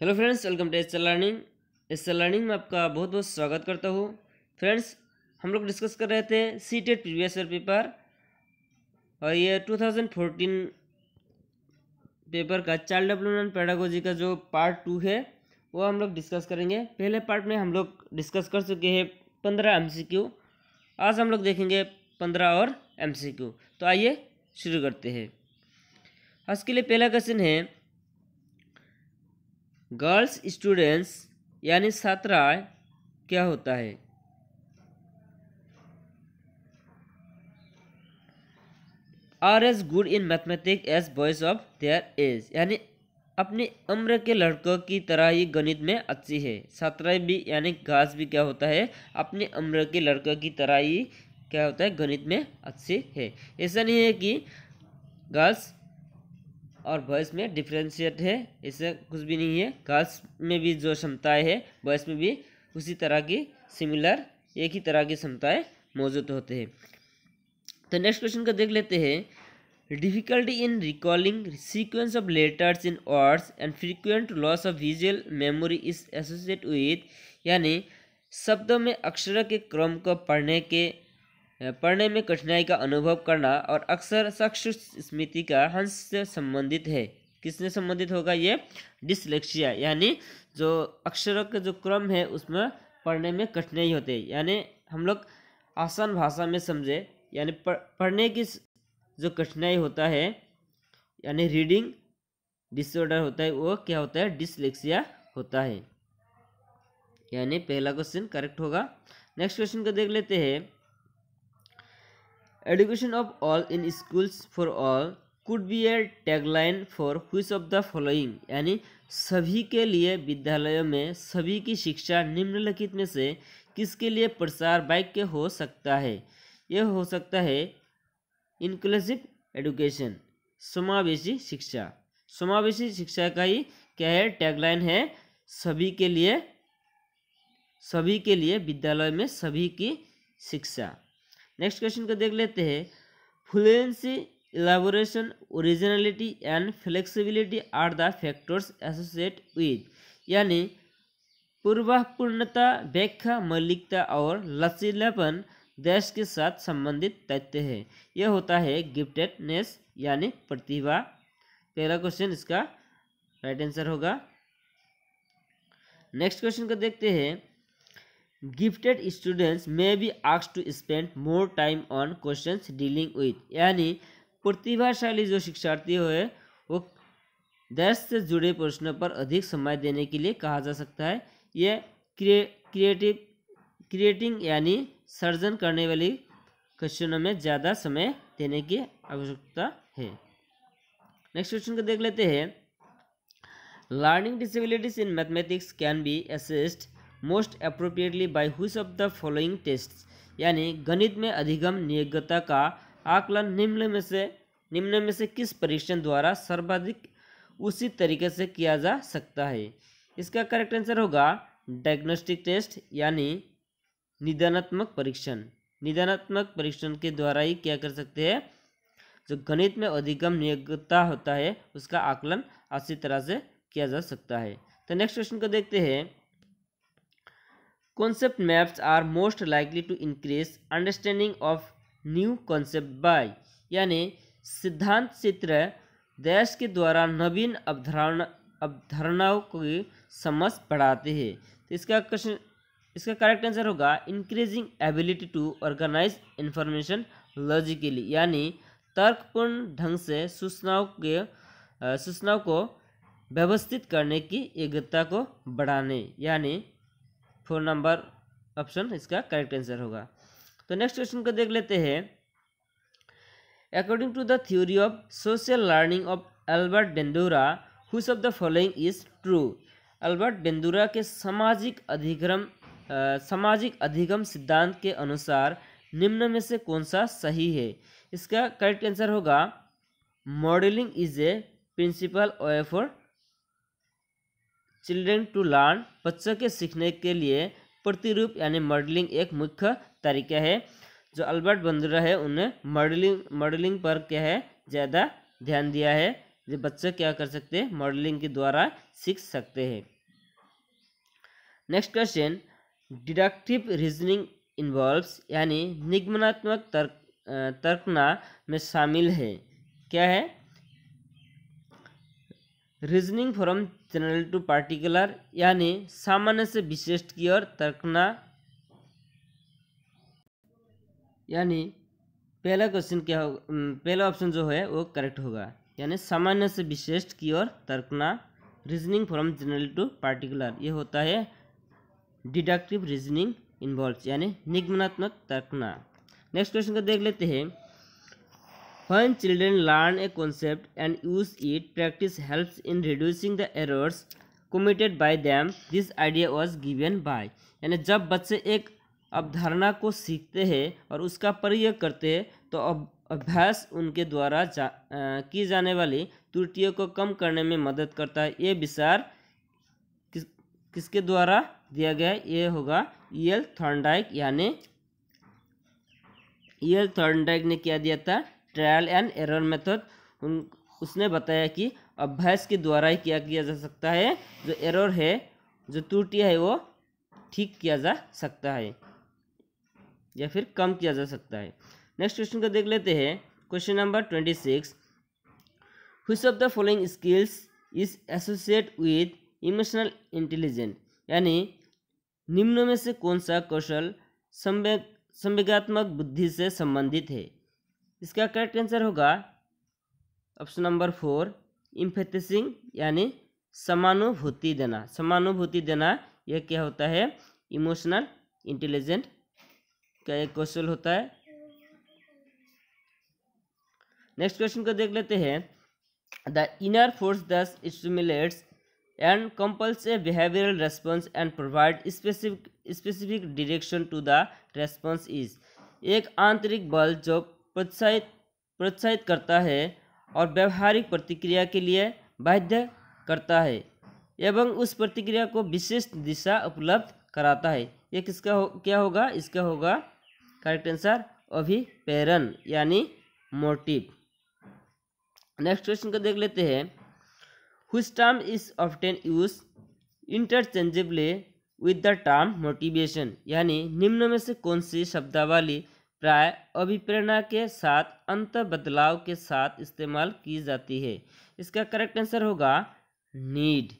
Hello friends welcome to S learning S learning में आपका बहुत बहुत स्वागत करता हूँ फ्रेंड्स हम लोग डिस्कस कर रहे थे C TET previous year paper और ये 2014 पेपर का चाइल्ड डेवलपमेंट पैडागोजी का जो पार्ट टू है वो हम लोग डिस्कस करेंगे पहले पार्ट में हम लोग डिस्कस कर चुके हैं पंद्रह एम आज हम लोग देखेंगे पंद्रह और एम तो आइए शुरू करते हैं आज के लिए पहला क्वेश्चन है गर्ल्स स्टूडेंट्स यानी छात्राएं क्या होता है are as good in mathematics as boys of their age यानी अपनी उम्र के लड़कों की तरह ही गणित में अच्छी है छात्राएं भी यानी घास भी क्या होता है अपनी उम्र के लड़कों की तरह ही क्या होता है गणित में अच्छी है ऐसा नहीं है कि गर्ल्स और वॉइस में डिफ्रेंशिएट है ऐसा कुछ भी नहीं है गर्ल्स में भी जो क्षमताएँ है बॉयज़ में भी उसी तरह की सिमिलर एक ही तरह की क्षमताएँ मौजूद होते हैं तो नेक्स्ट क्वेश्चन का देख लेते हैं difficulty in recalling sequence of letters in words and frequent loss of visual memory is associate with यानी शब्दों में अक्षरों के क्रम को पढ़ने के पढ़ने में कठिनाई का अनुभव करना और अक्सर सक्ष स्मृति का हंस से संबंधित है किसने संबंधित होगा ये डिसलेक्सिया यानी जो अक्षरों का जो क्रम है उसमें पढ़ने में कठिनाई होते यानी हम लोग आसान भाषा में समझे यानी पढ़ने की जो कठिनाई होता है यानी रीडिंग डिसऑर्डर होता है वो क्या होता है डिसलेक्सिया होता है यानी पहला क्वेश्चन करेक्ट होगा नेक्स्ट क्वेश्चन को देख लेते हैं Education of all in schools for all could be a tagline for which of the following यानी सभी के लिए विद्यालयों में सभी की शिक्षा निम्नलिखित में से किसके लिए प्रसार वाक्य हो सकता है यह हो सकता है इंक्लूसिव एडुकेशन समावेशी शिक्षा समावेशी शिक्षा का ही क्या है टैगलाइन है सभी के लिए सभी के लिए विद्यालय में सभी की शिक्षा नेक्स्ट क्वेश्चन को देख लेते हैं fluency elaboration originality and flexibility are the factors associate with यानी पूर्वापूर्णता व्याख्या मौलिकता और लचीलापन देश के साथ संबंधित तथ्य है यह होता है गिफ्टेडनेस यानी प्रतिभा पहला क्वेश्चन इसका राइट आंसर होगा नेक्स्ट क्वेश्चन को देखते हैं गिफ्टेड स्टूडेंट्स मे बी आक्स to spend more time on question dealing with यानी प्रतिभाशाली जो शिक्षार्थी हो वो दस से जुड़े प्रश्नों पर अधिक समय देने के लिए कहा जा सकता है यह क्रिएटिव क्रिएटिंग यानी सर्जन करने वाली क्वेश्चनों में ज़्यादा समय देने की आवश्यकता है नेक्स्ट क्वेश्चन को देख लेते हैं learning disabilities in mathematics can be assist most appropriately by which of the following tests यानी गणित में अधिगम नियोग्यता का आकलन निम्न में से निम्न में से किस परीक्षण द्वारा सर्वाधिक उसी तरीके से किया जा सकता है इसका करेक्ट आंसर होगा डायग्नोस्टिक टेस्ट यानी निदानात्मक परीक्षण निदानात्मक परीक्षण के द्वारा ही क्या कर सकते हैं जो गणित में अधिगम नियोग्यता होता है उसका आकलन अच्छी तरह से किया जा सकता है तो नेक्स्ट क्वेश्चन को देखते हैं Concept maps are most likely to increase understanding of new concept by यानी सिद्धांत चित्र देश के द्वारा नवीन अवधारणा अवधारणाओं की समझ बढ़ाते हैं तो इसका क्वेश्चन इसका करेक्ट आंसर होगा increasing ability to organise information logically यानी तर्कपूर्ण ढंग से सूचनाओं के सूचनाओं को व्यवस्थित करने की योग्यता को बढ़ाने यानी फोर नंबर ऑप्शन इसका करेक्ट आंसर होगा तो नेक्स्ट क्वेश्चन को देख लेते हैं according to the theory of social learning of Albert Bandura which of the following is true Albert Bandura के सामाजिक अधिक्रम सामाजिक अधिगम सिद्धांत के अनुसार निम्न में से कौन सा सही है इसका करेक्ट आंसर होगा modelling is a principle of children to learn बच्चों के सीखने के लिए प्रतिरूप यानी मॉडलिंग एक मुख्य तरीका है जो अल्बर्ट बंद्रा है उन्हें मॉडलिंग मॉडलिंग पर क्या है ज़्यादा ध्यान दिया है जो बच्चे क्या कर सकते हैं मॉडलिंग के द्वारा सीख सकते हैं next question deductive reasoning involves यानी निगमनात्मक तर्क तर्कना में शामिल है क्या है reasoning from general to particular यानी सामान्य से विशिष्ट की ओर तर्कना यानी पहला क्वेश्चन क्या होगा पहला ऑप्शन जो है वो करेक्ट होगा यानी सामान्य से विशिष्ट की ओर तर्कना reasoning from general to particular ये होता है डिडक्टिव रीजनिंग इन्वॉल्व यानी निगमनात्मक तर्कना नेक्स्ट क्वेश्चन को देख लेते हैं When children learn a concept and use it, practice helps in reducing the errors committed by them. This idea was given by. यानी जब बच्चे एक अवधारणा को सीखते हैं और उसका प्रयोग करते हैं तो अभ्यास उनके द्वारा जा, आ, की जाने वाली त्रुटियों को कम करने में मदद करता है ये विचार किस किसके द्वारा दिया गया ये होगा ईएल थर्नडाइक यानी ईएल थर्नडाइक ने क्या दिया था ट्रायल एंड एरर मेथड उन उसने बताया कि अभ्यास के द्वारा ही क्या किया जा सकता है जो एरर है जो त्रुटि है वो ठीक किया जा सकता है या फिर कम किया जा सकता है नेक्स्ट क्वेश्चन को देख लेते हैं question number twenty six which of the following skills is associate with emotional intelligent यानी निम्न में से कौन सा कौशल संवेगात्मक बुद्धि से संबंधित है इसका करेक्ट आंसर होगा ऑप्शन नंबर फोर इम्फेसिंग यानी समानुभूति देना समानुभूति देना यह क्या होता है इमोशनल इंटेलिजेंट का एक क्वेश्चन होता है नेक्स्ट क्वेश्चन को देख लेते हैं the inner force that stimulates and compels a behavioural response and provide specific specific direction to the response is एक आंतरिक बल जो प्रोत्साहित प्रोत्साहित करता है और व्यवहारिक प्रतिक्रिया के लिए बाध्य करता है एवं उस प्रतिक्रिया को विशेष दिशा उपलब्ध कराता है ये किसका हो क्या होगा इसका होगा करेक्ट आंसर अभिपेरन यानी मोटिव नेक्स्ट क्वेश्चन को देख लेते हैं which term is often use interchangeably with the term motivation यानी निम्न में से कौन सी शब्दावली प्राय अभिप्रेरणा के साथ अंत बदलाव के साथ इस्तेमाल की जाती है इसका करेक्ट आंसर होगा नीड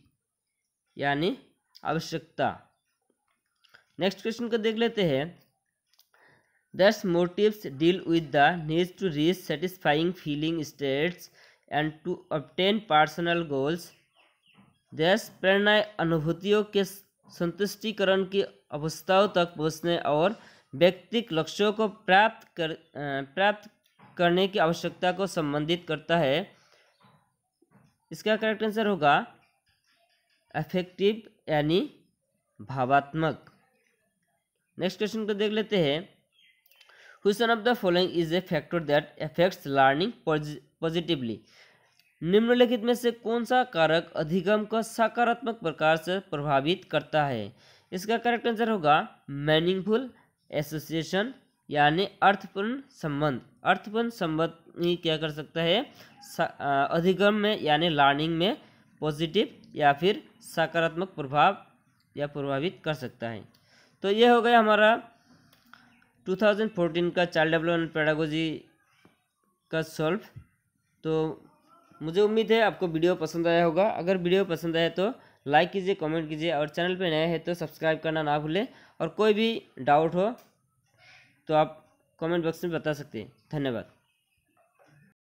यानी आवश्यकता नेक्स्ट क्वेश्चन को देख लेते हैं these motives deal with the needs to reach satisfying feeling states and to obtain personal goals दस प्रेरणा अनुभूतियों के संतुष्टिकरण की अवस्थाओं तक पहुंचने और व्यक्तिक लक्ष्यों को प्राप्त कर प्राप्त करने की आवश्यकता को संबंधित करता है इसका करेक्ट आंसर होगा अफेक्टिव यानी भावात्मक नेक्स्ट क्वेश्चन को देख लेते हैं question of the following is a factor that affects learning positively निम्नलिखित में से कौन सा कारक अधिगम को सकारात्मक प्रकार से प्रभावित करता है इसका करेक्ट आंसर होगा मीनिंगफुल एसोसिएशन यानी अर्थपूर्ण संबंध अर्थपूर्ण संबंध क्या कर सकता है अधिगम में यानी लर्निंग में पॉजिटिव या फिर सकारात्मक प्रभाव या प्रभावित कर सकता है तो ये हो गया हमारा 2014 का चाइल्ड डेवलपमेंट पेडागोजी का सॉल्व तो मुझे उम्मीद है आपको वीडियो पसंद आया होगा अगर वीडियो पसंद आया तो लाइक कीजिए कमेंट कीजिए और चैनल पर नया है तो सब्सक्राइब करना ना भूलें और कोई भी डाउट हो तो आप कमेंट बॉक्स में बता सकते हैं धन्यवाद